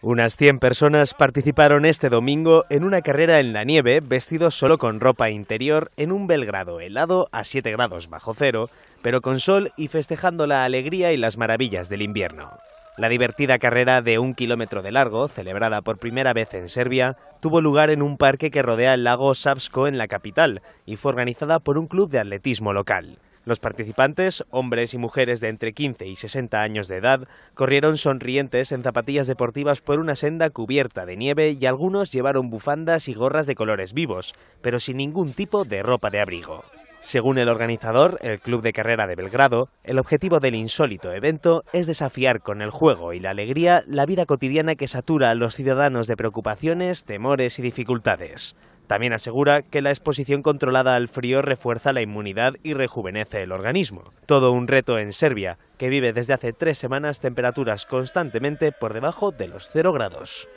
Unas 100 personas participaron este domingo en una carrera en la nieve, vestidos solo con ropa interior, en un Belgrado helado a 7 grados bajo cero, pero con sol y festejando la alegría y las maravillas del invierno. La divertida carrera de un kilómetro de largo, celebrada por primera vez en Serbia, tuvo lugar en un parque que rodea el lago Savsko en la capital y fue organizada por un club de atletismo local. Los participantes, hombres y mujeres de entre 15 y 60 años de edad, corrieron sonrientes en zapatillas deportivas por una senda cubierta de nieve y algunos llevaron bufandas y gorras de colores vivos, pero sin ningún tipo de ropa de abrigo. Según el organizador, el Club de Carrera de Belgrado, el objetivo del insólito evento es desafiar con el juego y la alegría la vida cotidiana que satura a los ciudadanos de preocupaciones, temores y dificultades. También asegura que la exposición controlada al frío refuerza la inmunidad y rejuvenece el organismo. Todo un reto en Serbia, que vive desde hace tres semanas temperaturas constantemente por debajo de los cero grados.